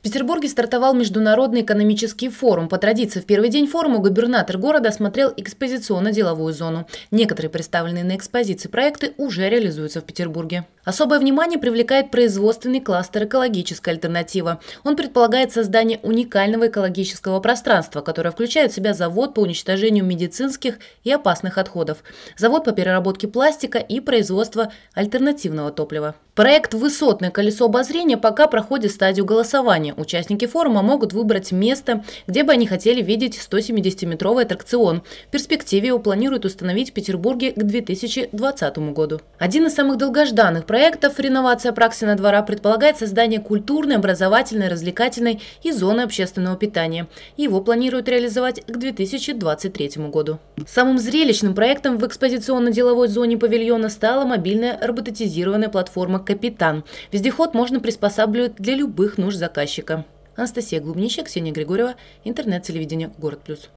В Петербурге стартовал Международный экономический форум. По традиции, в первый день форума губернатор города осмотрел экспозиционно-деловую зону. Некоторые представленные на экспозиции проекты уже реализуются в Петербурге. Особое внимание привлекает производственный кластер «Экологическая альтернатива». Он предполагает создание уникального экологического пространства, которое включает в себя завод по уничтожению медицинских и опасных отходов, завод по переработке пластика и производство альтернативного топлива. Проект «Высотное колесо обозрения» пока проходит стадию голосования. Участники форума могут выбрать место, где бы они хотели видеть 170-метровый аттракцион. В перспективе его планируют установить в Петербурге к 2020 году. Один из самых долгожданных проектов «Реновация Праксина двора» предполагает создание культурной, образовательной, развлекательной и зоны общественного питания. Его планируют реализовать к 2023 году. Самым зрелищным проектом в экспозиционно-деловой зоне павильона стала мобильная роботизированная платформа «Капитан». Вездеход можно приспосабливать для любых нужд заказчика. Анастасия Глубнища, Ксения Григорьева, интернет-телевидение «Город плюс».